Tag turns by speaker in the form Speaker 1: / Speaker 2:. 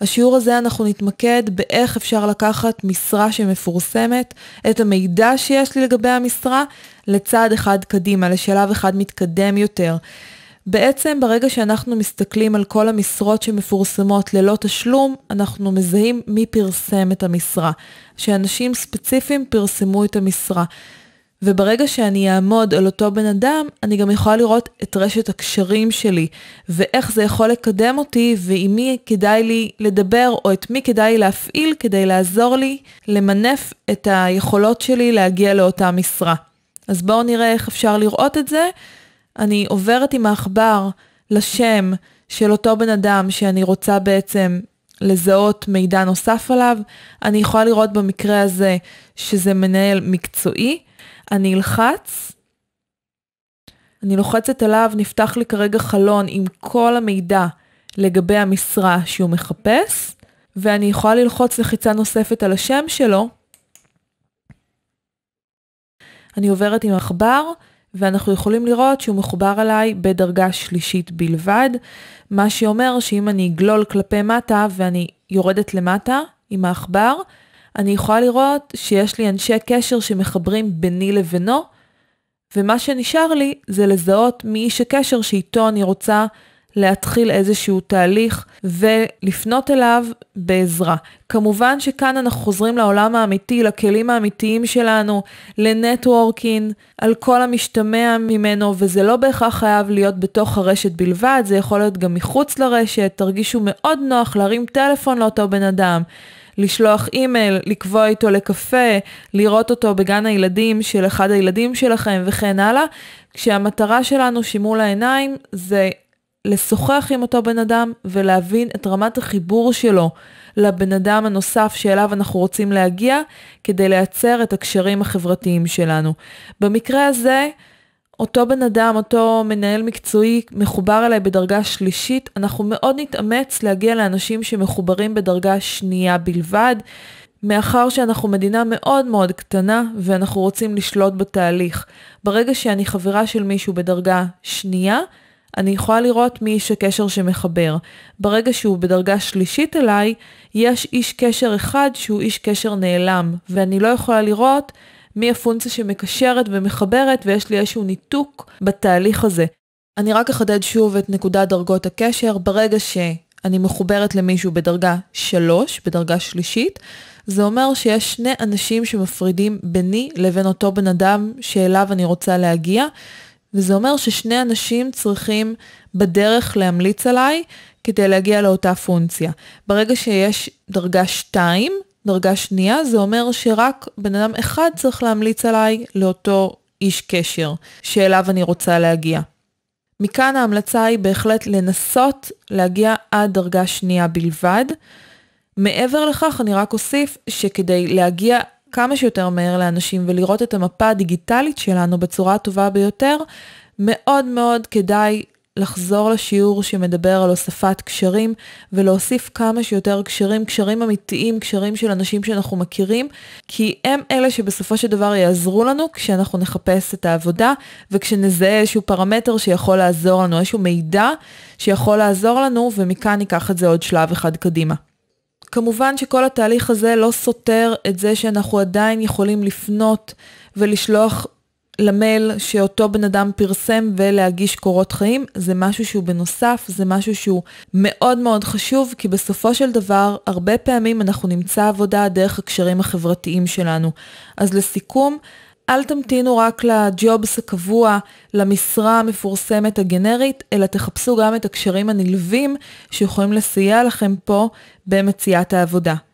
Speaker 1: השיעור הזה אנחנו נתמקד באיך אפשר לקחת משרה שמפורסמת, את המידע שיש לי לגבי המשרה, לצעד אחד קדימה, לשלב אחד מתקדם יותר. בעצם ברגע שאנחנו מסתכלים על כל המשרות שמפורסמות ללא תשלום, אנחנו מזהים מי פרסם את המשרה, שאנשים ספציפיים פרסמו את המשרה. וברגע שאני אעמוד על אותו בן אדם, אני גם יכולה לראות את רשת הקשרים שלי, ואיך זה יכול לקדם אותי, ועם מי כדאי לי לדבר, או את מי כדאי להפעיל כדי לעזור לי למנף את היכולות שלי להגיע לאותה משרה. אז בואו נראה איך אפשר לראות את זה. אני עוברת עם העכבר לשם של אותו בן אדם שאני רוצה בעצם לזהות מידע נוסף עליו. אני יכולה לראות במקרה הזה שזה מנהל מקצועי. אני אלחץ, אני לוחצת עליו, נפתח לי כרגע חלון עם כל המידע לגבי המשרה שהוא מחפש, ואני יכולה ללחוץ לחיצה נוספת על השם שלו. אני עוברת עם עכבר, ואנחנו יכולים לראות שהוא מחובר אליי בדרגה שלישית בלבד, מה שאומר שאם אני אגלול כלפי מטה ואני יורדת למטה עם העכבר, אני יכולה לראות שיש לי אנשי קשר שמחברים ביני לבינו, ומה שנשאר לי זה לזהות מי איש הקשר שאיתו אני רוצה להתחיל איזשהו תהליך ולפנות אליו בעזרה. כמובן שכאן אנחנו חוזרים לעולם האמיתי, לכלים האמיתיים שלנו, לנטוורקינג, על כל המשתמע ממנו, וזה לא בהכרח חייב להיות בתוך הרשת בלבד, זה יכול להיות גם מחוץ לרשת, תרגישו מאוד נוח להרים טלפון לאותו בן אדם. לשלוח אימייל, לקבוע איתו לקפה, לראות אותו בגן הילדים של אחד הילדים שלכם וכן הלאה, כשהמטרה שלנו שמול העיניים זה לשוחח עם אותו בן אדם ולהבין את רמת החיבור שלו לבן אדם הנוסף שאליו אנחנו רוצים להגיע, כדי לייצר את הקשרים החברתיים שלנו. במקרה הזה, אותו בן אדם, אותו מנהל מקצועי, מחובר אליי בדרגה שלישית, אנחנו מאוד נתאמץ להגיע לאנשים שמחוברים בדרגה שנייה בלבד, מאחר שאנחנו מדינה מאוד מאוד קטנה ואנחנו רוצים לשלוט בתהליך. ברגע שאני חברה של מישהו בדרגה שנייה, אני יכולה לראות מי איש הקשר שמחבר. ברגע שהוא בדרגה שלישית אליי, יש איש קשר אחד שהוא איש קשר נעלם, ואני לא יכולה לראות מי הפונקציה שמקשרת ומחברת ויש לי איזשהו ניתוק בתהליך הזה. אני רק אחדד שוב את נקודת דרגות הקשר. ברגע שאני מחוברת למישהו בדרגה 3, בדרגה שלישית, זה אומר שיש שני אנשים שמפרידים ביני לבין אותו בן אדם שאליו אני רוצה להגיע, וזה אומר ששני אנשים צריכים בדרך להמליץ עליי כדי להגיע לאותה פונקציה. ברגע שיש דרגה 2, דרגה שנייה זה אומר שרק בן אדם אחד צריך להמליץ עליי לאותו איש קשר שאליו אני רוצה להגיע. מכאן ההמלצה היא בהחלט לנסות להגיע עד דרגה שנייה בלבד. מעבר לכך אני רק אוסיף שכדי להגיע כמה שיותר מהר לאנשים ולראות את המפה הדיגיטלית שלנו בצורה הטובה ביותר, מאוד מאוד כדאי לחזור לשיעור שמדבר על הוספת קשרים ולהוסיף כמה שיותר קשרים, קשרים אמיתיים, קשרים של אנשים שאנחנו מכירים, כי הם אלה שבסופו של דבר יעזרו לנו כשאנחנו נחפש את העבודה וכשנזהה איזשהו פרמטר שיכול לעזור לנו, איזשהו מידע שיכול לעזור לנו ומכאן ניקח את זה עוד שלב אחד קדימה. כמובן שכל התהליך הזה לא סותר את זה שאנחנו עדיין יכולים לפנות ולשלוח למייל שאותו בן אדם פרסם ולהגיש קורות חיים, זה משהו שהוא בנוסף, זה משהו שהוא מאוד מאוד חשוב, כי בסופו של דבר, הרבה פעמים אנחנו נמצא עבודה דרך הקשרים החברתיים שלנו. אז לסיכום, אל תמתינו רק לג'ובס הקבוע, למשרה המפורסמת הגנרית, אלא תחפשו גם את הקשרים הנלווים שיכולים לסייע לכם פה במציאת העבודה.